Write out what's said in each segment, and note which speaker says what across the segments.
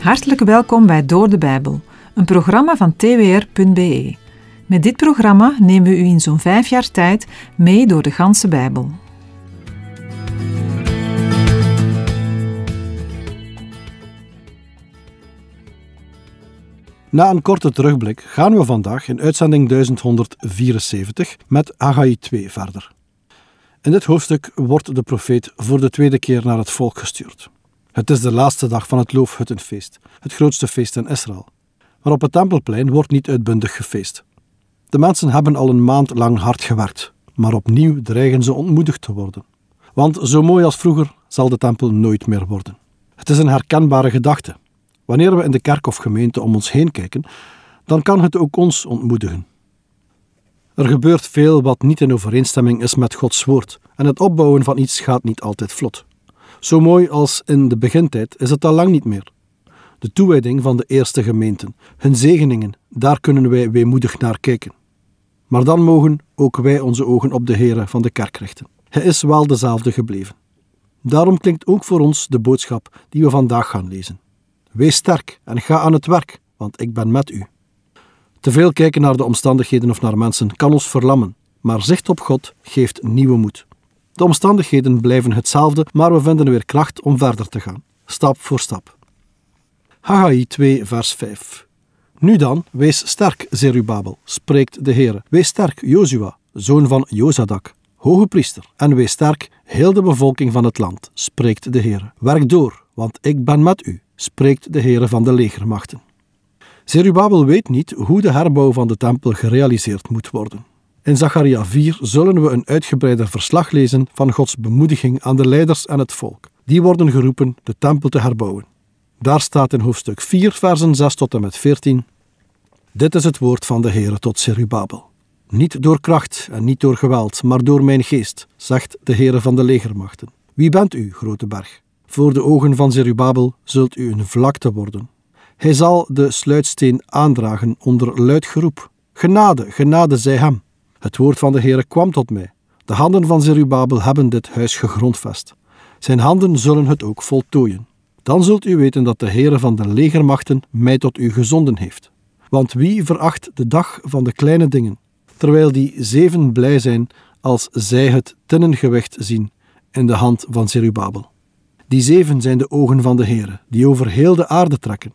Speaker 1: Hartelijk welkom bij Door de Bijbel, een programma van twr.be. Met dit programma nemen we u in zo'n vijf jaar tijd mee door de ganse Bijbel.
Speaker 2: Na een korte terugblik gaan we vandaag in uitzending 1174 met Haggai 2 verder. In dit hoofdstuk wordt de profeet voor de tweede keer naar het volk gestuurd. Het is de laatste dag van het Loofhuttenfeest, het grootste feest in Israël. Maar op het Tempelplein wordt niet uitbundig gefeest. De mensen hebben al een maand lang hard gewerkt, maar opnieuw dreigen ze ontmoedigd te worden. Want zo mooi als vroeger zal de tempel nooit meer worden. Het is een herkenbare gedachte. Wanneer we in de kerk of gemeente om ons heen kijken, dan kan het ook ons ontmoedigen. Er gebeurt veel wat niet in overeenstemming is met Gods woord en het opbouwen van iets gaat niet altijd vlot. Zo mooi als in de begintijd is het al lang niet meer. De toewijding van de eerste gemeenten, hun zegeningen, daar kunnen wij weemoedig naar kijken. Maar dan mogen ook wij onze ogen op de Heere van de kerk richten. Hij is wel dezelfde gebleven. Daarom klinkt ook voor ons de boodschap die we vandaag gaan lezen. Wees sterk en ga aan het werk, want ik ben met u. Te veel kijken naar de omstandigheden of naar mensen kan ons verlammen, maar zicht op God geeft nieuwe moed. De omstandigheden blijven hetzelfde, maar we vinden weer kracht om verder te gaan, stap voor stap. Hagai 2, vers 5. Nu dan, wees sterk, Zerubabel, spreekt de Heer. Wees sterk, Jozua, zoon van Jozadak, hoge priester. En wees sterk, heel de bevolking van het land, spreekt de Heer. Werk door, want ik ben met u, spreekt de Heer van de legermachten. Zerubabel weet niet hoe de herbouw van de tempel gerealiseerd moet worden. In Zacharia 4 zullen we een uitgebreider verslag lezen van Gods bemoediging aan de leiders en het volk. Die worden geroepen de tempel te herbouwen. Daar staat in hoofdstuk 4, versen 6 tot en met 14: Dit is het woord van de Heere tot Zerubabel. Niet door kracht en niet door geweld, maar door mijn geest, zegt de Heere van de legermachten. Wie bent u, grote berg? Voor de ogen van Zerubabel zult u een vlakte worden. Hij zal de sluitsteen aandragen onder luid geroep. Genade, genade zij hem, het woord van de Heere kwam tot mij. De handen van Zerubabel hebben dit huis gegrondvest. Zijn handen zullen het ook voltooien. Dan zult u weten dat de Heere van de legermachten mij tot u gezonden heeft. Want wie veracht de dag van de kleine dingen, terwijl die zeven blij zijn als zij het tinnengewicht zien in de hand van Zerubabel? Die zeven zijn de ogen van de Heere, die over heel de aarde trekken.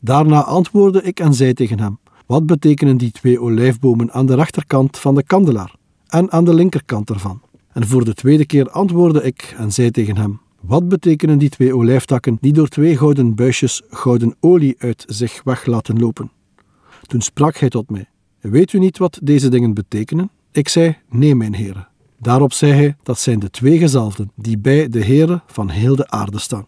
Speaker 2: Daarna antwoordde ik en zei tegen hem, wat betekenen die twee olijfbomen aan de rechterkant van de kandelaar en aan de linkerkant ervan? En voor de tweede keer antwoordde ik en zei tegen hem: Wat betekenen die twee olijftakken die door twee gouden buisjes gouden olie uit zich weg laten lopen? Toen sprak hij tot mij: Weet u niet wat deze dingen betekenen? Ik zei: Nee, mijn heren. Daarop zei hij: Dat zijn de twee gezalfden die bij de heren van heel de aarde staan.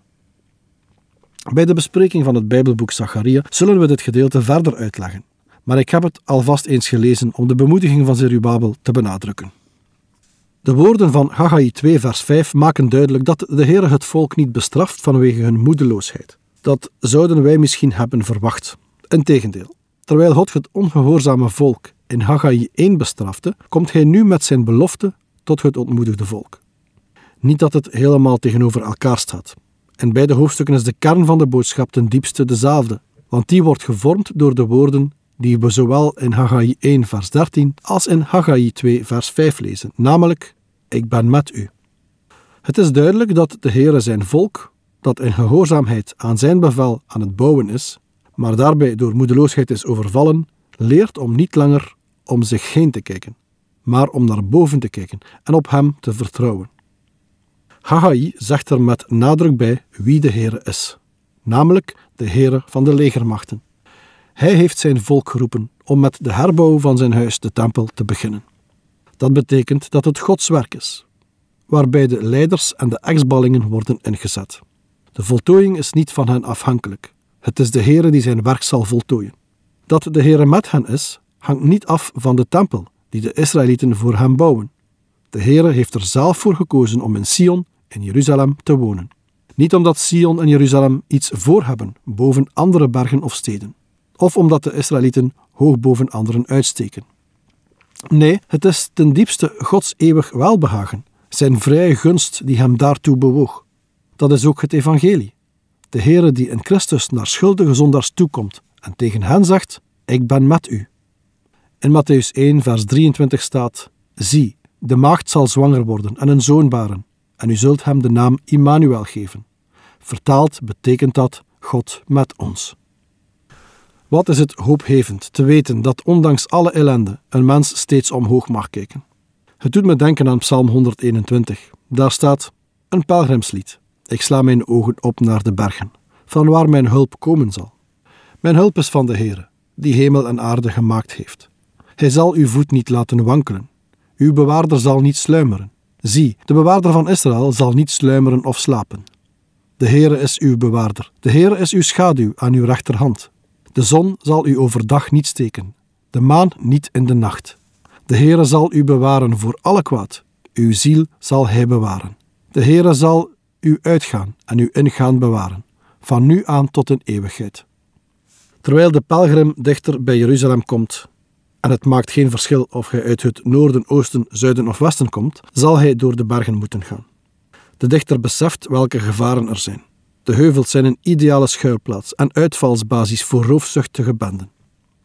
Speaker 2: Bij de bespreking van het Bijbelboek Zacharia zullen we dit gedeelte verder uitleggen maar ik heb het alvast eens gelezen om de bemoediging van Zerubabel te benadrukken. De woorden van Haggai 2 vers 5 maken duidelijk dat de Heer het volk niet bestraft vanwege hun moedeloosheid. Dat zouden wij misschien hebben verwacht. Integendeel, terwijl God het ongehoorzame volk in Haggai 1 bestrafte, komt hij nu met zijn belofte tot het ontmoedigde volk. Niet dat het helemaal tegenover elkaar staat. In beide hoofdstukken is de kern van de boodschap ten diepste dezelfde, want die wordt gevormd door de woorden die we zowel in Hagai 1 vers 13 als in Hagai 2 vers 5 lezen, namelijk Ik ben met u. Het is duidelijk dat de Heere zijn volk, dat in gehoorzaamheid aan zijn bevel aan het bouwen is, maar daarbij door moedeloosheid is overvallen, leert om niet langer om zich heen te kijken, maar om naar boven te kijken en op hem te vertrouwen. Hagai zegt er met nadruk bij wie de Heere is, namelijk de Heere van de legermachten. Hij heeft zijn volk geroepen om met de herbouw van zijn huis, de tempel, te beginnen. Dat betekent dat het Gods werk is, waarbij de leiders en de exballingen worden ingezet. De voltooiing is niet van hen afhankelijk. Het is de Heere die zijn werk zal voltooien. Dat de Heere met hen is, hangt niet af van de tempel die de Israëlieten voor hem bouwen. De Heere heeft er zelf voor gekozen om in Sion, in Jeruzalem, te wonen. Niet omdat Sion en Jeruzalem iets voor hebben boven andere bergen of steden of omdat de Israëlieten hoog boven anderen uitsteken. Nee, het is ten diepste Gods eeuwig welbehagen, zijn vrije gunst die hem daartoe bewoog. Dat is ook het evangelie. De Heere die in Christus naar schuldige zondaars toekomt en tegen hen zegt, ik ben met u. In Matthäus 1 vers 23 staat, Zie, de maagd zal zwanger worden en een zoon baren, en u zult hem de naam Immanuel geven. Vertaald betekent dat God met ons. Wat is het hoopgevend te weten dat ondanks alle ellende een mens steeds omhoog mag kijken? Het doet me denken aan Psalm 121. Daar staat: Een pelgrimslied. Ik sla mijn ogen op naar de bergen, van waar mijn hulp komen zal. Mijn hulp is van de Heere, die hemel en aarde gemaakt heeft. Hij zal uw voet niet laten wankelen. Uw bewaarder zal niet sluimeren. Zie, de bewaarder van Israël zal niet sluimeren of slapen. De Heere is uw bewaarder. De Heere is uw schaduw aan uw rechterhand. De zon zal u overdag niet steken, de maan niet in de nacht. De Heere zal u bewaren voor alle kwaad, uw ziel zal hij bewaren. De Heere zal uw uitgaan en uw ingaan bewaren, van nu aan tot in eeuwigheid. Terwijl de pelgrim dichter bij Jeruzalem komt, en het maakt geen verschil of hij uit het noorden, oosten, zuiden of westen komt, zal hij door de bergen moeten gaan. De dichter beseft welke gevaren er zijn. De heuvels zijn een ideale schuilplaats en uitvalsbasis voor roofzuchtige benden.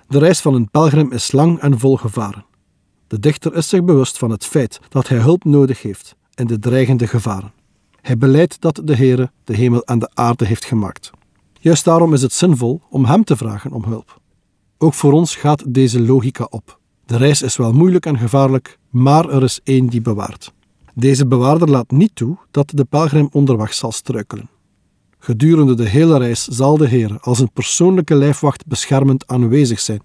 Speaker 2: De reis van een pelgrim is lang en vol gevaren. De dichter is zich bewust van het feit dat hij hulp nodig heeft in de dreigende gevaren. Hij beleidt dat de Heere de hemel en de aarde heeft gemaakt. Juist daarom is het zinvol om hem te vragen om hulp. Ook voor ons gaat deze logica op. De reis is wel moeilijk en gevaarlijk, maar er is één die bewaart. Deze bewaarder laat niet toe dat de pelgrim onderweg zal struikelen. Gedurende de hele reis zal de Heer als een persoonlijke lijfwacht beschermend aanwezig zijn.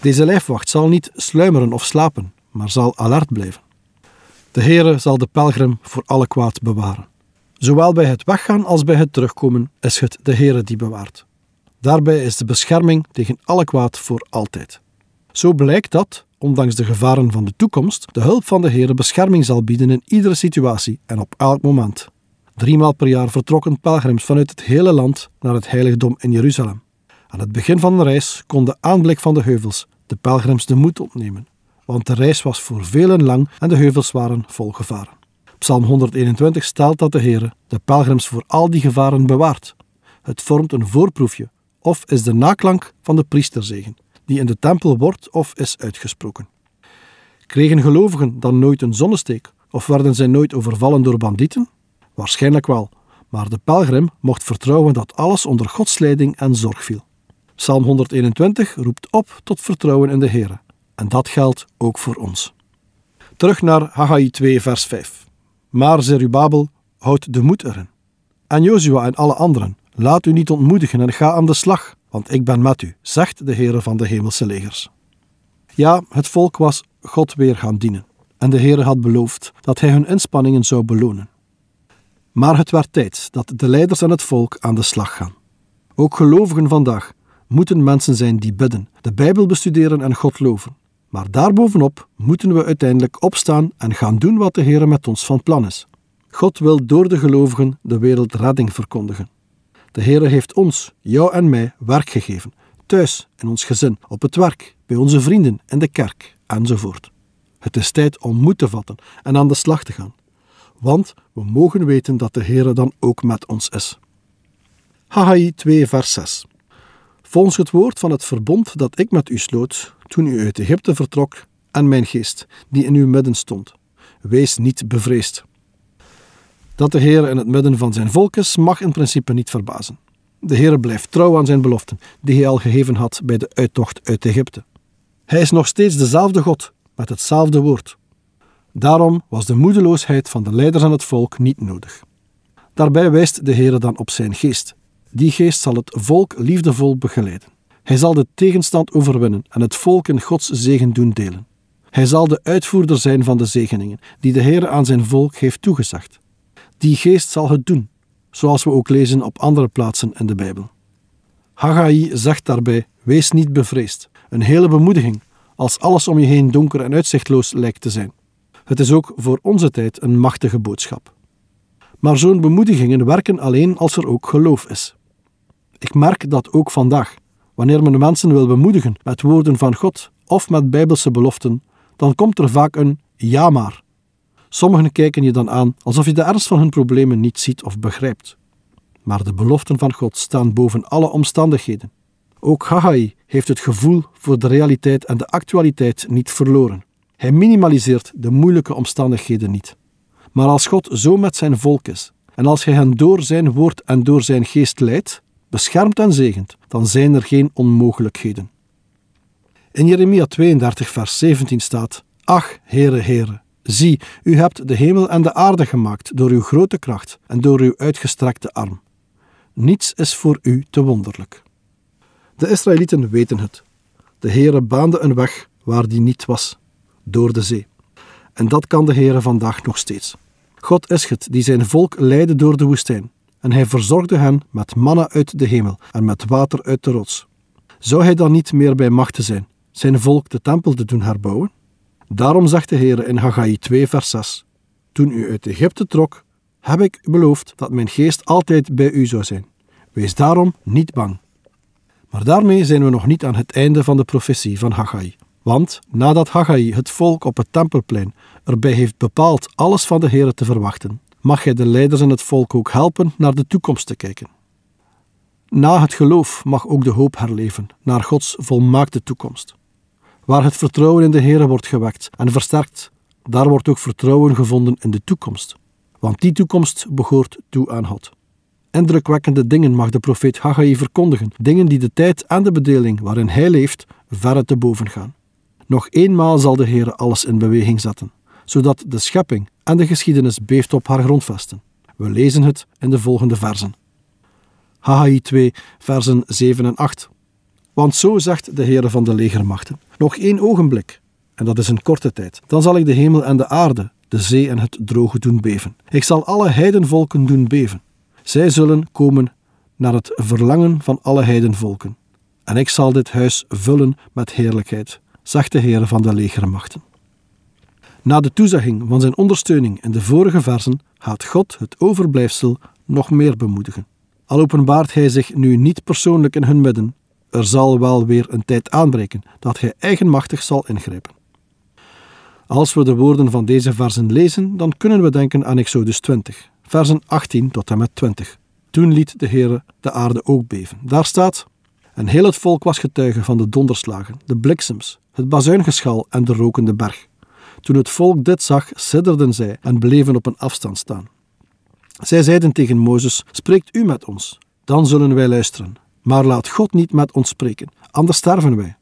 Speaker 2: Deze lijfwacht zal niet sluimeren of slapen, maar zal alert blijven. De Heer zal de pelgrim voor alle kwaad bewaren. Zowel bij het weggaan als bij het terugkomen is het de Heer die bewaart. Daarbij is de bescherming tegen alle kwaad voor altijd. Zo blijkt dat, ondanks de gevaren van de toekomst, de hulp van de Heer bescherming zal bieden in iedere situatie en op elk moment. Driemaal per jaar vertrokken pelgrims vanuit het hele land naar het heiligdom in Jeruzalem. Aan het begin van de reis kon de aanblik van de heuvels de pelgrims de moed opnemen, want de reis was voor velen lang en de heuvels waren vol gevaren. Psalm 121 stelt dat de Heer de pelgrims voor al die gevaren bewaart. Het vormt een voorproefje, of is de naklank van de priesterzegen, die in de tempel wordt of is uitgesproken. Kregen gelovigen dan nooit een zonnesteek, of werden zij nooit overvallen door bandieten? Waarschijnlijk wel, maar de pelgrim mocht vertrouwen dat alles onder Gods leiding en zorg viel. Psalm 121 roept op tot vertrouwen in de Heer. En dat geldt ook voor ons. Terug naar Haggai 2, vers 5. Maar Zerubabel, houd de moed erin. En Jozua en alle anderen, laat u niet ontmoedigen en ga aan de slag, want ik ben met u, zegt de Heer van de hemelse legers. Ja, het volk was God weer gaan dienen. En de Heer had beloofd dat hij hun inspanningen zou belonen. Maar het werd tijd dat de leiders en het volk aan de slag gaan. Ook gelovigen vandaag moeten mensen zijn die bidden, de Bijbel bestuderen en God loven. Maar daarbovenop moeten we uiteindelijk opstaan en gaan doen wat de Heer met ons van plan is. God wil door de gelovigen de wereld redding verkondigen. De Heer heeft ons, jou en mij, werk gegeven. Thuis, in ons gezin, op het werk, bij onze vrienden, in de kerk, enzovoort. Het is tijd om moed te vatten en aan de slag te gaan want we mogen weten dat de Heere dan ook met ons is. Haggai 2 vers 6 Volgens het woord van het verbond dat ik met u sloot, toen u uit Egypte vertrok, en mijn geest, die in uw midden stond. Wees niet bevreesd. Dat de Heer in het midden van zijn volk is, mag in principe niet verbazen. De Heere blijft trouw aan zijn beloften, die hij al gegeven had bij de uittocht uit Egypte. Hij is nog steeds dezelfde God, met hetzelfde woord. Daarom was de moedeloosheid van de leiders en het volk niet nodig. Daarbij wijst de Heer dan op zijn geest. Die geest zal het volk liefdevol begeleiden. Hij zal de tegenstand overwinnen en het volk in Gods zegen doen delen. Hij zal de uitvoerder zijn van de zegeningen die de Heer aan zijn volk heeft toegezegd. Die geest zal het doen, zoals we ook lezen op andere plaatsen in de Bijbel. Haggai zegt daarbij: Wees niet bevreesd, een hele bemoediging, als alles om je heen donker en uitzichtloos lijkt te zijn. Het is ook voor onze tijd een machtige boodschap. Maar zo'n bemoedigingen werken alleen als er ook geloof is. Ik merk dat ook vandaag. Wanneer men mensen wil bemoedigen met woorden van God of met bijbelse beloften, dan komt er vaak een ja maar. Sommigen kijken je dan aan alsof je de ernst van hun problemen niet ziet of begrijpt. Maar de beloften van God staan boven alle omstandigheden. Ook Haggai heeft het gevoel voor de realiteit en de actualiteit niet verloren. Hij minimaliseert de moeilijke omstandigheden niet. Maar als God zo met zijn volk is, en als hij hen door zijn woord en door zijn geest leidt, beschermt en zegent, dan zijn er geen onmogelijkheden. In Jeremia 32, vers 17 staat: Ach, Heere, Heere, zie, u hebt de hemel en de aarde gemaakt door uw grote kracht en door uw uitgestrekte arm. Niets is voor u te wonderlijk. De Israëlieten weten het. De Heere baande een weg waar die niet was door de zee. En dat kan de Heere vandaag nog steeds. God is het die zijn volk leidde door de woestijn. En hij verzorgde hen met mannen uit de hemel en met water uit de rots. Zou hij dan niet meer bij machten zijn, zijn volk de tempel te doen herbouwen? Daarom zegt de Heere in Haggai 2 vers 6 Toen u uit Egypte trok, heb ik beloofd dat mijn geest altijd bij u zou zijn. Wees daarom niet bang. Maar daarmee zijn we nog niet aan het einde van de profetie van Haggai. Want nadat Haggai het volk op het tempelplein erbij heeft bepaald alles van de Heer te verwachten, mag hij de leiders en het volk ook helpen naar de toekomst te kijken. Na het geloof mag ook de hoop herleven naar Gods volmaakte toekomst. Waar het vertrouwen in de Heer wordt gewekt en versterkt, daar wordt ook vertrouwen gevonden in de toekomst. Want die toekomst behoort toe aan God. Indrukwekkende dingen mag de profeet Haggai verkondigen, dingen die de tijd en de bedeling waarin hij leeft verre te boven gaan. Nog eenmaal zal de Heer alles in beweging zetten, zodat de schepping en de geschiedenis beeft op haar grondvesten. We lezen het in de volgende versen. Haggai 2, versen 7 en 8. Want zo zegt de Heer van de legermachten: Nog één ogenblik, en dat is een korte tijd, dan zal ik de hemel en de aarde, de zee en het droge doen beven. Ik zal alle heidenvolken doen beven. Zij zullen komen naar het verlangen van alle heidenvolken. En ik zal dit huis vullen met heerlijkheid, de heer van de legermachten. Na de toezegging van zijn ondersteuning in de vorige versen gaat God het overblijfsel nog meer bemoedigen. Al openbaart hij zich nu niet persoonlijk in hun midden, er zal wel weer een tijd aanbreken dat hij eigenmachtig zal ingrijpen. Als we de woorden van deze versen lezen, dan kunnen we denken aan Exodus 20, versen 18 tot en met 20. Toen liet de Heer de aarde ook beven. Daar staat: en heel het volk was getuige van de donderslagen, de bliksems, het bazuingeschal en de rokende berg. Toen het volk dit zag, sidderden zij en bleven op een afstand staan. Zij zeiden tegen Mozes: Spreekt u met ons, dan zullen wij luisteren. Maar laat God niet met ons spreken, anders sterven wij.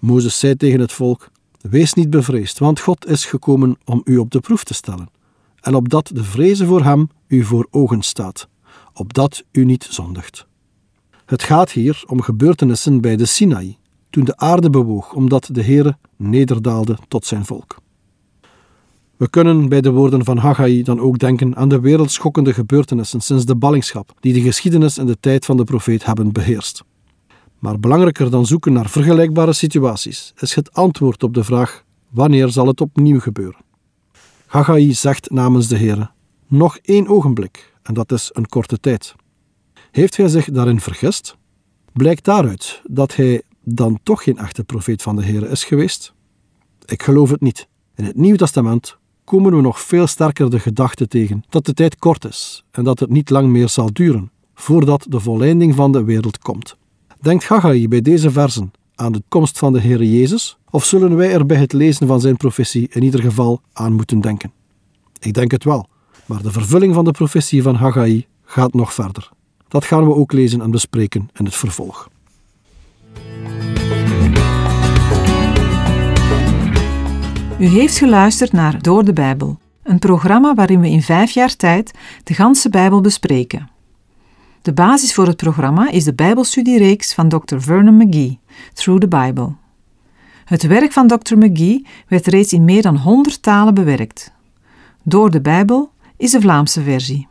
Speaker 2: Mozes zei tegen het volk: Wees niet bevreesd, want God is gekomen om u op de proef te stellen. En opdat de vrezen voor hem u voor ogen staat, opdat u niet zondigt. Het gaat hier om gebeurtenissen bij de Sinaï, toen de aarde bewoog omdat de Heere nederdaalde tot zijn volk. We kunnen bij de woorden van Haggai dan ook denken aan de wereldschokkende gebeurtenissen sinds de ballingschap die de geschiedenis en de tijd van de profeet hebben beheerst. Maar belangrijker dan zoeken naar vergelijkbare situaties is het antwoord op de vraag: wanneer zal het opnieuw gebeuren? Haggai zegt namens de Heere: nog één ogenblik, en dat is een korte tijd. Heeft hij zich daarin vergist? Blijkt daaruit dat hij dan toch geen echte profeet van de Heer is geweest? Ik geloof het niet. In het Nieuw Testament komen we nog veel sterker de gedachte tegen dat de tijd kort is en dat het niet lang meer zal duren voordat de volleinding van de wereld komt. Denkt Haggai bij deze versen aan de komst van de Heer Jezus, of zullen wij er bij het lezen van zijn profetie in ieder geval aan moeten denken? Ik denk het wel, maar de vervulling van de profetie van Haggai gaat nog verder. Dat gaan we ook lezen en bespreken in het
Speaker 1: vervolg. U heeft geluisterd naar Door de Bijbel, een programma waarin we in vijf jaar tijd de ganse Bijbel bespreken. De basis voor het programma is de Bijbelstudiereeks van Dr. Vernon McGee, Through the Bible. Het werk van Dr. McGee werd reeds in meer dan 100 talen bewerkt. Door de Bijbel is de Vlaamse versie.